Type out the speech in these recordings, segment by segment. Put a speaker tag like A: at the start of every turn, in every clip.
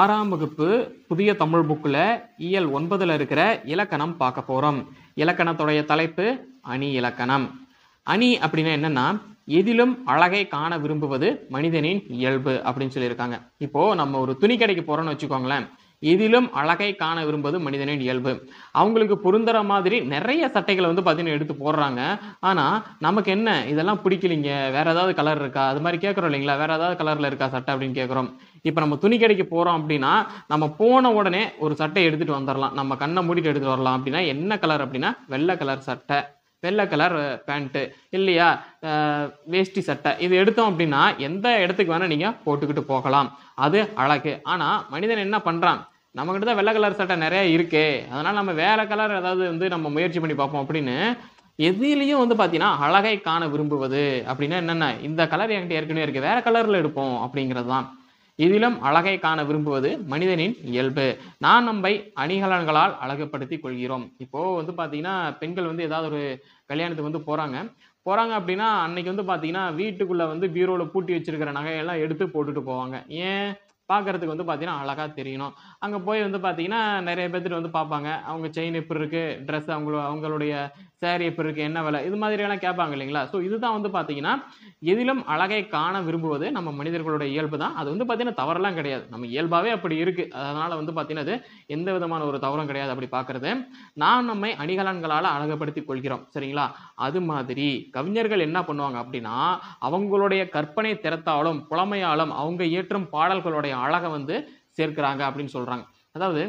A: ஆறாம் வகுப்பு புதிய தமிழ் புக்கில் இயல் e ஒன்பதில் இருக்கிற இலக்கணம் பார்க்க போகிறோம் இலக்கணத்துடைய தலைப்பு அணி இலக்கணம் அணி அப்படின்னா என்னென்னா எதிலும் அழகை காண விரும்புவது மனிதனின் இயல்பு அப்படின்னு சொல்லியிருக்காங்க இப்போது நம்ம ஒரு துணி கடைக்கு போகிறோன்னு வச்சுக்கோங்களேன் இதிலும் அழகை காண விரும்புவது மனிதனின் இயல்பு அவங்களுக்கு பொருந்துற மாதிரி நிறைய சட்டைகளை வந்து பார்த்தீங்கன்னா எடுத்து போடுறாங்க ஆனால் நமக்கு என்ன இதெல்லாம் பிடிக்கலிங்க வேற ஏதாவது கலர் இருக்கா அது மாதிரி கேட்குறோம் இல்லைங்களா வேற ஏதாவது கலரில் இருக்கா சட்டை அப்படின்னு கேட்குறோம் இப்போ நம்ம துணி கடைக்கு போகிறோம் அப்படின்னா நம்ம போன உடனே ஒரு சட்டை எடுத்துகிட்டு வந்துடலாம் நம்ம கண்ணை மூடிட்டு எடுத்துகிட்டு வரலாம் அப்படின்னா என்ன கலர் அப்படின்னா வெள்ளை கலர் சட்டை வெள்ளை கலர் பேண்ட்டு இல்லையா வேஷ்டி சட்டை இது எடுத்தோம் அப்படின்னா எந்த இடத்துக்கு வேணால் நீங்கள் போட்டுக்கிட்டு போகலாம் அது அழகு ஆனால் மனிதன் என்ன பண்ணுறான் நம்மக்கிட்ட தான் வெள்ளை கலர் சட்டை நிறையா இருக்குது அதனால் நம்ம வேறு கலர் ஏதாவது வந்து நம்ம முயற்சி பண்ணி பார்ப்போம் அப்படின்னு எதுலேயும் வந்து பார்த்தீங்கன்னா அழகை காண விரும்புவது அப்படின்னா என்னென்ன இந்த கலர் என்கிட்ட ஏற்கனவே இருக்குது வேறு கலரில் எடுப்போம் அப்படிங்கிறது தான் இதிலும் அழகை காண விரும்புவது மனிதனின் இயல்பு நான் நம்மை அணிகலன்களால் அழகுப்படுத்தி கொள்கிறோம் இப்போது வந்து பார்த்தீங்கன்னா பெண்கள் வந்து ஏதாவது ஒரு கல்யாணத்துக்கு வந்து போகிறாங்க போகிறாங்க அப்படின்னா அன்னைக்கு வந்து பார்த்தீங்கன்னா வீட்டுக்குள்ளே வந்து பீரோவில் பூட்டி வச்சிருக்கிற நகையெல்லாம் எடுத்து போட்டுட்டு போவாங்க ஏன் பார்க்குறதுக்கு வந்து பார்த்திங்கன்னா அழகாக தெரியணும் அங்கே போய் வந்து பார்த்திங்கன்னா நிறைய பேர்த்துட்டு வந்து பார்ப்பாங்க அவங்க செயின் எப்படி இருக்குது ட்ரெஸ் அவங்களோ அவங்களுடைய சேரீ இப்போ இருக்குது என்ன விலை இது மாதிரியெல்லாம் கேட்பாங்க இல்லைங்களா ஸோ இதுதான் வந்து பார்த்தீங்கன்னா எதிலும் அழகை காண விரும்புவது நம்ம மனிதர்களுடைய இயல்பு தான் அது வந்து பார்த்தீங்கன்னா தவறெல்லாம் கிடையாது நம்ம இயல்பாகவே அப்படி இருக்குது அதனால் வந்து பார்த்தீங்கன்னா அது எந்த விதமான ஒரு தவறும் கிடையாது அப்படி பார்க்குறது நாம் நம்மை அணிகலன்களால் அழகுபடுத்தி கொள்கிறோம் சரிங்களா அது மாதிரி கவிஞர்கள் என்ன பண்ணுவாங்க அப்படின்னா அவங்களுடைய கற்பனை திறத்தாலும் புலமையாலும் அவங்க இயற்றும் பாடல்களுடைய அழகை வந்து சேர்க்கிறாங்க அப்படின்னு சொல்கிறாங்க அதாவது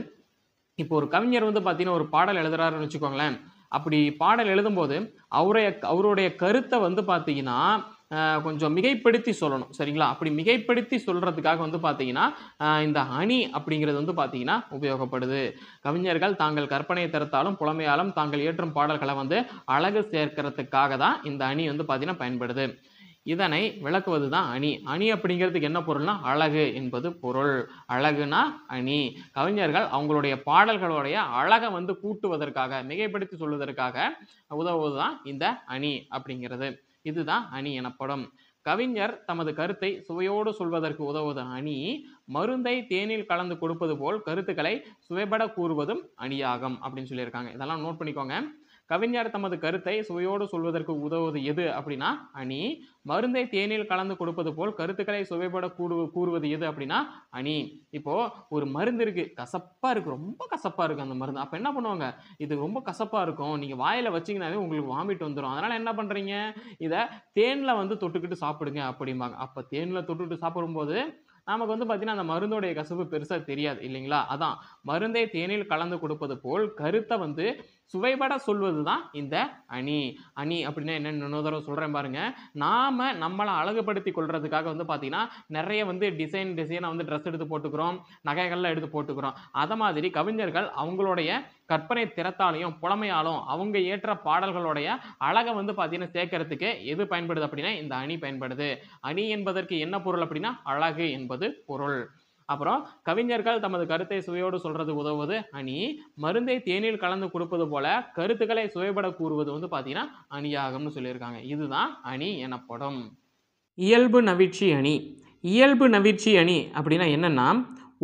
A: இப்போ ஒரு கவிஞர் வந்து பார்த்தீங்கன்னா ஒரு பாடல் எழுதுறாருன்னு வச்சுக்கோங்களேன் அப்படி பாடல் எழுதும்போது அவருடைய அவருடைய கருத்தை வந்து பார்த்தீங்கன்னா கொஞ்சம் மிகைப்படுத்தி சொல்லணும் சரிங்களா அப்படி மிகைப்படுத்தி சொல்கிறதுக்காக வந்து பார்த்தீங்கன்னா இந்த அணி அப்படிங்கிறது வந்து பார்த்தீங்கன்னா உபயோகப்படுது கவிஞர்கள் தாங்கள் கற்பனையை திறத்தாலும் புலமையாலும் தாங்கள் இயற்றும் பாடல்களை வந்து அழகு சேர்க்கிறதுக்காக தான் இந்த அணி வந்து பார்த்தீங்கன்னா பயன்படுது இதனை விளக்குவது தான் அணி அணி அப்படிங்கிறதுக்கு என்ன பொருள்னா அழகு என்பது பொருள் அழகுனா அணி கவிஞர்கள் அவங்களுடைய பாடல்களுடைய அழகை வந்து கூட்டுவதற்காக மிகைப்படுத்தி சொல்வதற்காக உதவுவது தான் இந்த அணி அப்படிங்கிறது இதுதான் அணி எனப்படும் கவிஞர் தமது கருத்தை சுவையோடு சொல்வதற்கு உதவுவது அணி மருந்தை தேனில் கலந்து கொடுப்பது போல் கருத்துக்களை சுவைபட கூறுவதும் அணியாகும் அப்படின்னு சொல்லியிருக்காங்க இதெல்லாம் நோட் பண்ணிக்கோங்க கவிஞர் தமது கருத்தை சுவையோடு சொல்வதற்கு உதவுவது எது அப்படின்னா அணி மருந்தை தேனில் கலந்து கொடுப்பது போல் கருத்துக்களை சுவைபட கூடு கூறுவது எது அப்படின்னா அணி இப்போ ஒரு மருந்து இருக்கு கசப்பா இருக்கு ரொம்ப கசப்பா இருக்கு அந்த மருந்து அப்ப என்ன பண்ணுவாங்க இது ரொம்ப கசப்பா இருக்கும் நீங்க வாயில வச்சீங்கன்னாவே உங்களுக்கு வாமிட் வந்துடும் அதனால என்ன பண்றீங்க இதை தேன்ல வந்து தொட்டுக்கிட்டு சாப்பிடுங்க அப்படிம்பாங்க அப்ப தேன்ல தொட்டுக்கிட்டு சாப்பிடும்போது நமக்கு வந்து பார்த்தீங்கன்னா அந்த மருந்தோடைய கசப்பு பெருசாக தெரியாது இல்லைங்களா அதான் மருந்தை தேனில் கலந்து கொடுப்பது போல் கருத்தை வந்து சுவைபட சொல்வது தான் இந்த அணி அணி அப்படின்னா என்னென்னு இன்னொரு தடவை சொல்கிறேன் பாருங்கள் நாம் நம்மளை அழகுபடுத்தி கொள்றதுக்காக வந்து பார்த்திங்கன்னா நிறைய வந்து டிசைன் டிசைனாக வந்து ட்ரெஸ் எடுத்து போட்டுக்கிறோம் நகைகள்லாம் எடுத்து போட்டுக்கிறோம் அதை மாதிரி கவிஞர்கள் அவங்களுடைய கற்பனை திறத்தாலையும் புலமையாலும் அவங்க ஏற்ற பாடல்களுடைய அழகை வந்து பார்த்தீங்கன்னா சேர்க்கறதுக்கு எது பயன்படுது அப்படின்னா இந்த அணி பயன்படுது அணி என்பதற்கு என்ன பொருள் அப்படின்னா அழகு என்பது பொருள் அப்புறம் கவிஞர்கள் தமது கருத்தை சுவையோடு சொல்றது உதவுவது அணி மருந்தை தேனில் கலந்து கொடுப்பது போல கருத்துக்களை சுவைபட கூறுவது வந்து பார்த்தீங்கன்னா அணியாகும்னு சொல்லியிருக்காங்க இதுதான் அணி எனப்படும் இயல்பு நவிழ்ச்சி அணி இயல்பு நவிழ்ச்சி அணி அப்படின்னா என்னென்னா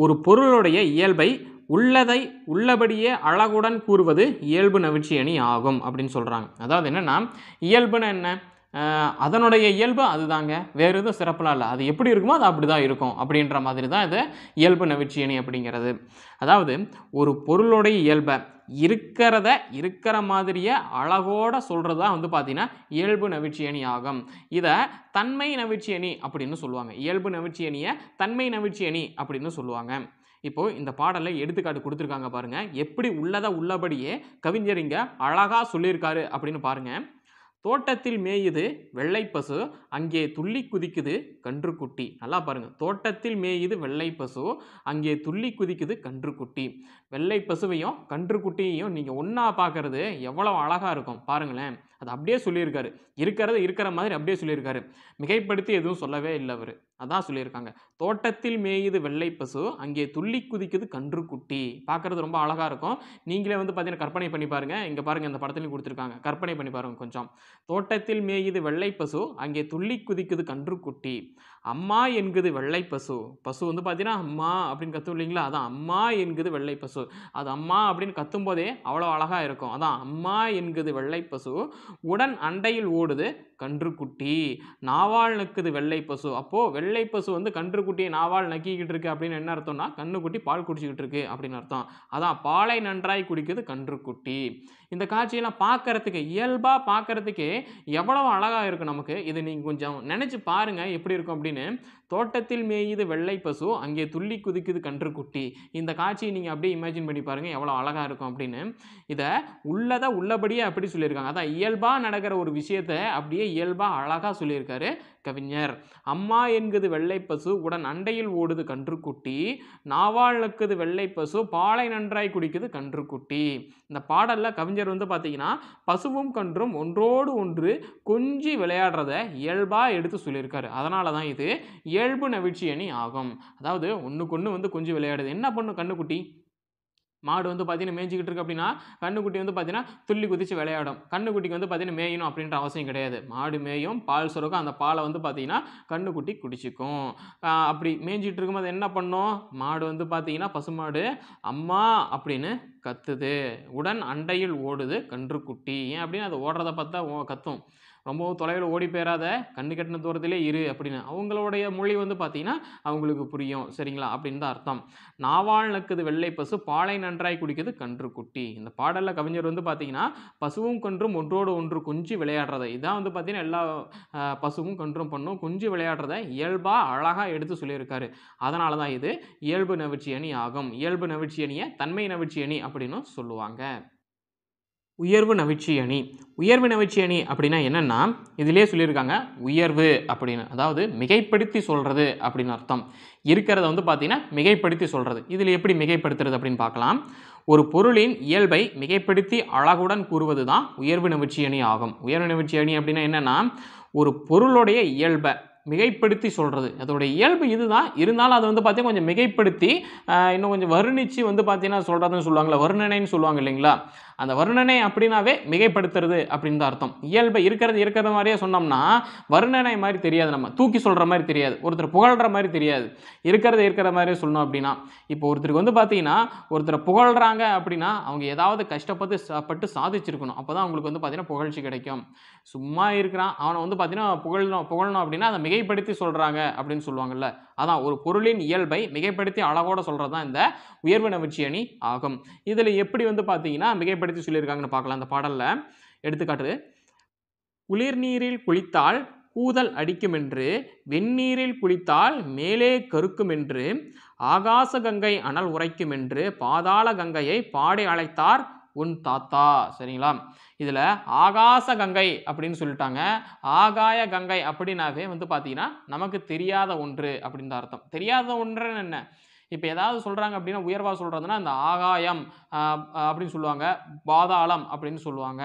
A: ஒரு பொருளுடைய இயல்பை உள்ளதை உள்ளபடியே அழகுடன் கூறுவது இயல்பு நவிழ்ச்சி அணி ஆகும் அப்படின்னு சொல்கிறாங்க அதாவது என்னென்னா இயல்புன்னு என்ன அதனுடைய இயல்பு அதுதாங்க வேறு எதுவும் சிறப்பெலாம் இல்லை அது எப்படி இருக்குமோ அது அப்படி தான் இருக்கும் அப்படின்ற மாதிரி தான் இது இயல்பு நவிச்சியணி அப்படிங்கிறது அதாவது ஒரு பொருளுடைய இயல்பை இருக்கிறத இருக்கிற மாதிரியே அழகோடு சொல்கிறது தான் வந்து பார்த்திங்கன்னா இயல்பு நவிச்சியணி ஆகும் இதை தன்மை நவிச்சியணி அப்படின்னு சொல்லுவாங்க இயல்பு நவிச்சியணியை தன்மை நவிச்சியணி அப்படின்னு சொல்லுவாங்க இப்போது இந்த பாடலில் எடுத்துக்காட்டு கொடுத்துருக்காங்க பாருங்கள் எப்படி உள்ளதை உள்ளபடியே கவிஞர் இங்கே அழகாக சொல்லியிருக்காரு அப்படின்னு பாருங்கள் தோட்டத்தில் மேயுது வெள்ளை பசு அங்கே துள்ளி குதிக்குது கன்றுக்குட்டி நல்லா பாருங்கள் தோட்டத்தில் மேயுது வெள்ளை பசு அங்கே துள்ளி குதிக்குது கன்றுக்குட்டி வெள்ளை பசுவையும் கன்றுக்குட்டியையும் நீங்கள் ஒன்றா பார்க்குறது எவ்வளோ அழகாக இருக்கும் பாருங்களேன் அது அப்படியே சொல்லியிருக்காரு இருக்கிறத இருக்கிற மாதிரி அப்படியே சொல்லியிருக்காரு மிகைப்படுத்தி எதுவும் சொல்லவே இல்லை அவர் அதான் சொல்லியிருக்காங்க தோட்டத்தில் மேயுது வெள்ளை பசு அங்கே துள்ளி குதிக்குது கன்று குட்டி பார்க்குறது ரொம்ப அழகாக இருக்கும் நீங்களே வந்து பார்த்தீங்கன்னா கற்பனை பண்ணி பாருங்கள் இங்கே பாருங்கள் இந்த படத்துலையும் கொடுத்துருக்காங்க கற்பனை பண்ணி பாருங்கள் கொஞ்சம் தோட்டத்தில் மேயுது வெள்ளை பசு அங்கே துள்ளி குதிக்குது கன்று குட்டி அம்மா என்குது வெள்ளை பசு பசு வந்து பார்த்தீங்கன்னா அம்மா அப்படின்னு கத்தும் இல்லைங்களா அதான் அம்மா என்குது வெள்ளை பசு அது அம்மா அப்படின்னு கத்தும்போதே போதே அவ்வளோ அழகாக இருக்கும் அதான் அம்மா என்குது வெள்ளை பசு உடன் அண்டையில் ஓடுது கன்று குட்டி நாவால் நிற்குது வெள்ளை பசு அப்போது வெள்ளை வெள்ளை பசு வந்து கன்றுக்குட்டியை நாவால் நக்கிக்கிட்டு இருக்கு அப்படின்னு என்ன அர்த்தம்னா கண்ணுக்குட்டி பால் குடிச்சிக்கிட்டு இருக்கு அப்படின்னு அர்த்தம் அதான் பாலை நன்றாய் குடிக்குது கன்றுக்குட்டி இந்த காட்சியெல்லாம் பார்க்குறதுக்கு இயல்பாக பார்க்குறதுக்கே எவ்வளோ அழகாக இருக்கும் நமக்கு இது நீங்கள் கொஞ்சம் நினச்சி பாருங்கள் எப்படி இருக்கும் அப்படின்னு தோட்டத்தில் மேயுது வெள்ளை பசு அங்கே துள்ளி குதிக்குது கன்று குட்டி இந்த காட்சியை நீங்கள் அப்படியே இமேஜின் பண்ணி பாருங்கள் எவ்வளோ அழகாக இருக்கும் அப்படின்னு இதை உள்ளதை உள்ளபடியே அப்படி சொல்லியிருக்காங்க அதான் இயல்பாக நடக்கிற ஒரு விஷயத்தை அப்படியே இயல்பாக அழகாக சொல்லியிருக்காரு கவிஞர் அம்மா என்கிறது வெள்ளை பசு உடன் அண்டையில் ஓடுது கன்றுக்குட்டி நாவாளுக்குது வெள்ளை பசு பாலை நன்றாய் குடிக்குது கன்றுக்குட்டி இந்த பாடலில் கவிஞர் கவிஞர் வந்து பார்த்தீங்கன்னா பசுவும் கன்றும் ஒன்றோடு ஒன்று கொஞ்சி விளையாடுறத இயல்பாக எடுத்து சொல்லியிருக்காரு அதனால தான் இது இயல்பு நவிழ்ச்சி அணி ஆகும் அதாவது ஒன்று ஒன்று வந்து கொஞ்சம் விளையாடுது என்ன பண்ணும் கண்ணுக்குட்டி மாடு வந்து பார்த்தீங்கன்னா மேய்ஞ்சிக்கிட்டு இருக்கு அப்படின்னா கண்ணுக்குட்டி வந்து பார்த்தீங்கன்னா துள்ளி குதிச்சு விளையாடும் கண்ணுக்குட்டிக்கு வந்து பார்த்தீங்கன்னா மேயணும் அப்படின்ற அவசியம் கிடையாது மாடு மேயும் பால் சுரக்கும் அந்த பாலை வந்து பார்த்தீங்கன்னா கண்ணுக்குட்டி குடிச்சிக்கும் அப்படி மேய்ஞ்சிட்டு இருக்கும்போது என்ன பண்ணும் மாடு வந்து பார்த்தீங்கன்னா பசுமாடு அம்மா அப்படின்னு கத்துது உடன் அண்டையில் ஓடுது கன்றுக்குட்டி ஏன் அப்படின்னு அது ஓடுறத பார்த்தா கத்தும் ரொம்பவும் தொலைவில் ஓடி போயிடாத கண்ணு கட்டின தூரத்திலே இரு அப்படின்னு அவங்களுடைய மொழி வந்து பார்த்தீங்கன்னா அவங்களுக்கு புரியும் சரிங்களா அப்படின்னு தான் அர்த்தம் நாவால் நக்குது வெள்ளை பசு பாலை நன்றாய் குடிக்கிறது கன்று குட்டி இந்த பாடலில் கவிஞர் வந்து பார்த்தீங்கன்னா பசுவும் கன்றும் ஒன்றோடு ஒன்று குஞ்சு விளையாடுறது இதான் வந்து பார்த்தீங்கன்னா எல்லா பசுவும் கன்றும் பண்ணும் குஞ்சு விளையாடுறத இயல்பாக அழகாக எடுத்து சொல்லியிருக்காரு அதனால தான் இது இயல்பு அணி ஆகும் இயல்பு அணியை தன்மை அணி அப்படின்னு சொல்லுவாங்க உயர்வு நவிச்சி அணி உயர்வு நவிச்சி அணி அப்படின்னா என்னென்னா இதிலே சொல்லியிருக்காங்க உயர்வு அப்படின்னு அதாவது மிகைப்படுத்தி சொல்கிறது அப்படின்னு அர்த்தம் இருக்கிறத வந்து பார்த்திங்கன்னா மிகைப்படுத்தி சொல்கிறது இதில் எப்படி மிகைப்படுத்துறது அப்படின்னு பார்க்கலாம் ஒரு பொருளின் இயல்பை மிகைப்படுத்தி அழகுடன் கூறுவது தான் உயர்வு நவிச்சி அணி ஆகும் உயர்வு நவிச்சி அணி அப்படின்னா என்னென்னா ஒரு பொருளுடைய இயல்பை மிகைப்படுத்தி சொல்கிறது அதோடைய இயல்பு இதுதான் இருந்தாலும் அதை வந்து பார்த்தீங்கன்னா கொஞ்சம் மிகைப்படுத்தி இன்னும் கொஞ்சம் வர்ணித்து வந்து பார்த்தீங்கன்னா சொல்கிறதுன்னு சொல்லுவாங்களா வர்ணனைன்னு சொல்லுவாங்க இல்லைங்களா அந்த வருணனை அப்படின்னாவே மிகைப்படுத்துறது அப்படின்னு தான் அர்த்தம் இயல்பை இருக்கிறது இருக்கிற மாதிரியே சொன்னோம்னா வருணனை மாதிரி தெரியாது நம்ம தூக்கி சொல்கிற மாதிரி தெரியாது ஒருத்தர் புகழ்கிற மாதிரி தெரியாது இருக்கிறது இருக்கிற மாதிரியே சொல்லணும் அப்படின்னா இப்போ ஒருத்தருக்கு வந்து பார்த்தீங்கன்னா ஒருத்தரை புகழ்கிறாங்க அப்படின்னா அவங்க ஏதாவது கஷ்டப்பட்டு சாப்பிட்டு சாதிச்சிருக்கணும் அப்போ தான் அவங்களுக்கு வந்து பார்த்தீங்கன்னா புகழ்ச்சி கிடைக்கும் சும்மா இருக்கிறான் அவனை வந்து பார்த்தீங்கன்னா புகழணும் புகழணும் அப்படின்னா அதை மிகைப்படுத்தி சொல்கிறாங்க அப்படின்னு சொல்லுவாங்கல்ல அதான் ஒரு பொருளின் இயல்பை மிகைப்படுத்தி அழகோட சொல்கிறது தான் இந்த உயர்வு நவிச்சி அணி ஆகும் இதில் எப்படி வந்து பார்த்தீங்கன்னா மிகைப்படுத்தி பயன்படுத்தி சொல்லியிருக்காங்கன்னு பார்க்கலாம் அந்த பாடலில் எடுத்துக்காட்டு குளிர்நீரில் குளித்தால் கூதல் அடிக்கும் என்று வெந்நீரில் குளித்தால் மேலே கருக்கும் என்று ஆகாச கங்கை அனல் உரைக்கும் என்று பாதாள கங்கையை பாடி அழைத்தார் உன் தாத்தா சரிங்களா இதில் ஆகாச கங்கை அப்படின்னு சொல்லிட்டாங்க ஆகாய கங்கை அப்படின்னாவே வந்து பார்த்தீங்கன்னா நமக்கு தெரியாத ஒன்று அப்படின்னு அர்த்தம் தெரியாத ஒன்றுன்னு என்ன இப்போ ஏதாவது சொல்கிறாங்க அப்படின்னா உயர்வாக சொல்கிறதுனா இந்த ஆகாயம் அப்படின்னு சொல்லுவாங்க பாதாளம் அப்படின்னு சொல்லுவாங்க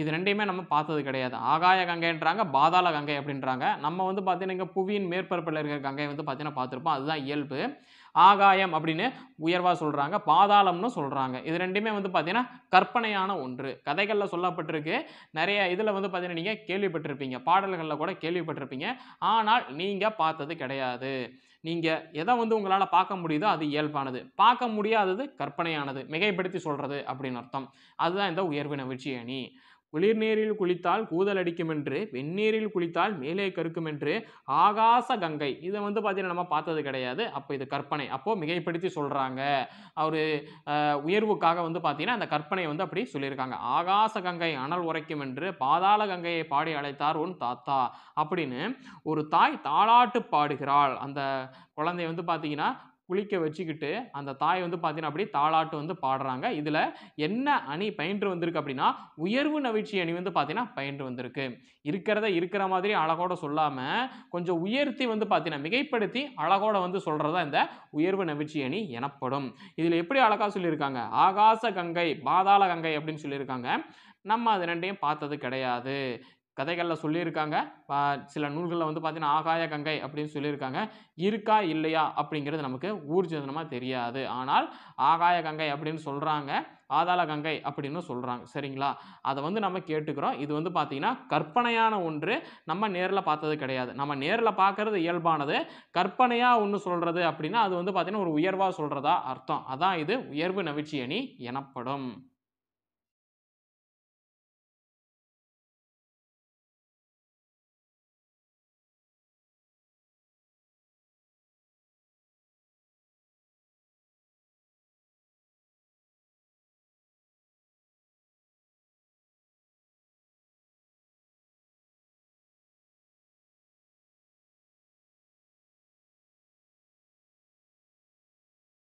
A: இது ரெண்டையுமே நம்ம பார்த்தது கிடையாது ஆகாய கங்கைன்றாங்க பாதாள கங்கை அப்படின்றாங்க நம்ம வந்து பார்த்தீங்கன்னா இங்கே புவியின் மேற்பரப்பில் இருக்கிற கங்கையை வந்து பார்த்தீங்கன்னா பார்த்துருப்போம் அதுதான் இயல்பு ஆகாயம் அப்படின்னு உயர்வாக சொல்கிறாங்க பாதாளம்னு சொல்கிறாங்க இது ரெண்டுமே வந்து பார்த்திங்கன்னா கற்பனையான ஒன்று கதைகளில் சொல்லப்பட்டிருக்கு நிறைய இதில் வந்து பார்த்திங்கன்னா நீங்கள் கேள்விப்பட்டிருப்பீங்க பாடல்களில் கூட கேள்விப்பட்டிருப்பீங்க ஆனால் நீங்கள் பார்த்தது கிடையாது நீங்கள் எதை வந்து உங்களால் பார்க்க முடியுதோ அது இயல்பானது பார்க்க முடியாதது கற்பனையானது மிகைப்படுத்தி சொல்கிறது அப்படின்னு அர்த்தம் அதுதான் இந்த உயர்வின நவிழ்ச்சி அணி குளிர்நீரில் குளித்தால் கூதல் அடிக்கும் என்று வெந்நீரில் குளித்தால் மேலே கருக்கும் என்று ஆகாச கங்கை இதை வந்து பார்த்தீங்கன்னா நம்ம பார்த்தது கிடையாது அப்போ இது கற்பனை அப்போது மிகைப்படுத்தி சொல்கிறாங்க அவர் உயர்வுக்காக வந்து பார்த்தீங்கன்னா அந்த கற்பனை வந்து அப்படி சொல்லியிருக்காங்க ஆகாச கங்கை அனல் உரைக்கும் என்று பாதாள கங்கையை பாடி அழைத்தார் உன் தாத்தா அப்படின்னு ஒரு தாய் தாளாட்டு பாடுகிறாள் அந்த குழந்தை வந்து பார்த்தீங்கன்னா குளிக்க வச்சுக்கிட்டு அந்த தாய் வந்து பார்த்தீங்கன்னா அப்படி தாளாட்டு வந்து பாடுறாங்க இதில் என்ன அணி பயின்று வந்திருக்கு அப்படின்னா உயர்வு நவிழ்ச்சி அணி வந்து பார்த்தீங்கன்னா பயின்று வந்திருக்கு இருக்கிறத இருக்கிற மாதிரி அழகோட சொல்லாமல் கொஞ்சம் உயர்த்தி வந்து பார்த்தீங்கன்னா மிகைப்படுத்தி அழகோட வந்து சொல்கிறதா இந்த உயர்வு நவிழ்ச்சி அணி எனப்படும் இதில் எப்படி அழகாக சொல்லியிருக்காங்க ஆகாச கங்கை பாதாள கங்கை அப்படின்னு சொல்லியிருக்காங்க நம்ம அது ரெண்டையும் பார்த்தது கிடையாது கதைகளில் சொல்லியிருக்காங்க சில நூல்களில் வந்து பார்த்தீங்கன்னா ஆகாய கங்கை அப்படின்னு சொல்லியிருக்காங்க இருக்கா இல்லையா அப்படிங்கிறது நமக்கு ஊர்ஜிதனமாக தெரியாது ஆனால் ஆகாய கங்கை அப்படின்னு சொல்கிறாங்க ஆதாள கங்கை அப்படின்னு சொல்கிறாங்க சரிங்களா அதை வந்து நம்ம கேட்டுக்கிறோம் இது வந்து பார்த்திங்கன்னா கற்பனையான ஒன்று நம்ம நேரில் பார்த்தது கிடையாது நம்ம நேரில் பார்க்குறது இயல்பானது கற்பனையாக ஒன்று சொல்கிறது அப்படின்னா அது வந்து பார்த்திங்கன்னா ஒரு உயர்வாக சொல்கிறதா அர்த்தம் அதான் இது உயர்வு நவிச்சியணி எனப்படும்